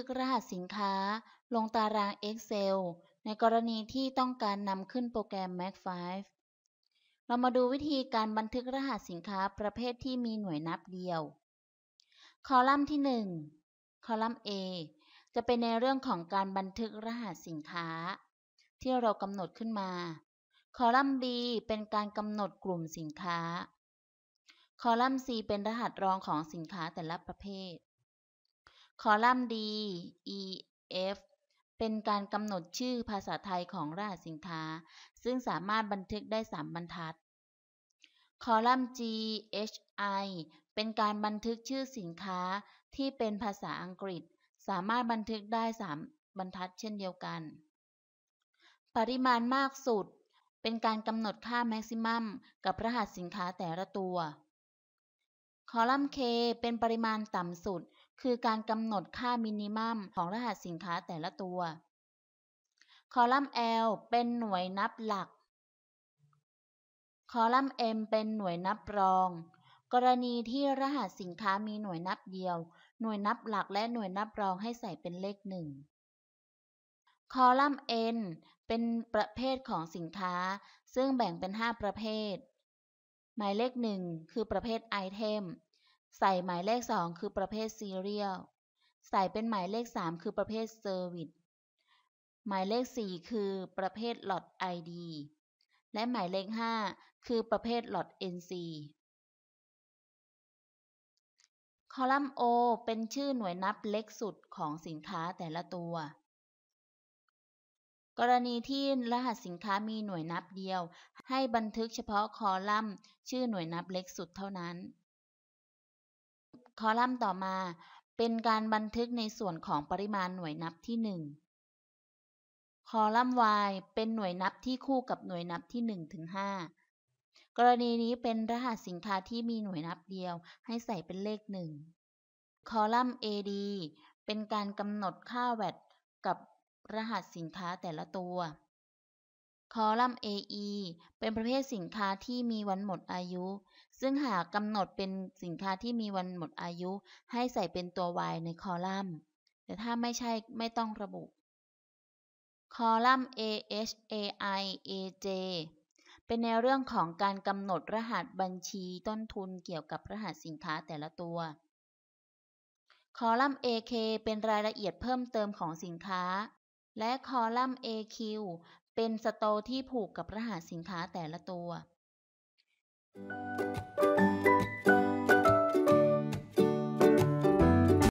ทึกรหัสสินค้า ลงตาราง Excel ในกรณีที่ต้องการนำขึ้นโปรแกรม Mac 5เรามาดูวิธีการบันทึกรหัสสินค้าประเภทที่มีหน่วยนับเดียว คอลัมน์ที่ 1 คอลัมน์ A จะเป็นในเรื่องของการบันทึกรหัสสินค้า ที่เรากำหนดขึ้นมา คอลัมน์ B เป็นการกำหนดกลุ่มสินค้า คอลัมน์ C เป็นรหัสรองของสินค้าแต่ละประเภทคอลัมน์ D E F เป็นการกำหนดชื่อภาษาไทยของรหัสสินค้า ซึ่งสามารถบันทึกได้ 3 บรรทัด คอลัมน์ G H I เป็นการบันทึกชื่อสินค้าที่เป็นภาษาอังกฤษ สามารถบันทึกได้ 3 บรรทัด เช่นเดียวกัน ปริมาณมากสุด เป็นการกำหนดค่าแม็กซิมัมกับรหัสสินค้าแต่ละตัว คอลัมน์ K เป็นปริมาณต่ำสุดคือการกำหนดค่ามินิมัมของ รหัสสินค้าแต่ละตัว คอลัมน์ L เป็นหน่วยนับหลัก คอลัมน์ M เป็นหน่วยนับรอง กรณีที่รหัสสินค้ามีหน่วยนับเดียว หน่วยนับหลักและหน่วยนับรองให้ใส่เป็นเลขหนึ่งคอลัมน์ N เป็นประเภทของสินค้า ซึ่งแบ่งเป็น 5 ประเภท หมายเลข 1 คือประเภทไอเทมใส่หมายเลข 2 คือประเภทซีเรียล ใส่เป็นหมายเลข 3 คือประเภทเซอร์วิส หมายเลข 4 คือประเภทหดไอ ID และหมายเลข 5คือประเภทหอ็น NC คอลัมน์ O เป็นชื่อหน่วยนับเล็กสุดของสินค้าแต่ละตัว กรณีที่รหัสสินค้ามีหน่วยนับเดียว ให้บันทึกเฉพาะคอลัมน์ชื่อหน่วยนับเล็กสุดเท่านั้นคอลัมน์ต่อมาเป็นการบันทึกในส่วนของปริมาณหน่วยนับที่ 1 คอลัมน์ y เป็นหน่วยนับที่คู่กับหน่วยนับที่1ถึง5กรณีนี้เป็นรหัสสินค้าที่มีหน่วยนับเดียวให้ใส่เป็นเลข1คอลัมน์ ad เป็นการกำหนดค่าแวตกับรหัสสินค้าแต่ละตัวคอลัมน์ AE เป็นประเภทสินค้าที่มีวันหมดอายุ ซึ่งหากกำหนดเป็นสินค้าที่มีวันหมดอายุให้ใส่เป็นตัว Y ในคอลัมน์ แต่ถ้าไม่ใช่ไม่ต้องระบุ คอลัมน์ AH AI AJ เป็นแนวเรื่องของการกำหนดรหัสบัญชีต้นทุนเกี่ยวกับรหัสสินค้าแต่ละตัว คอลัมน์ AK เป็นรายละเอียดเพิ่มเติมของสินค้า และคอลัมน์ AQ เป็นสโตที่ผูกกับรหัสสินค้าแต่ละตัว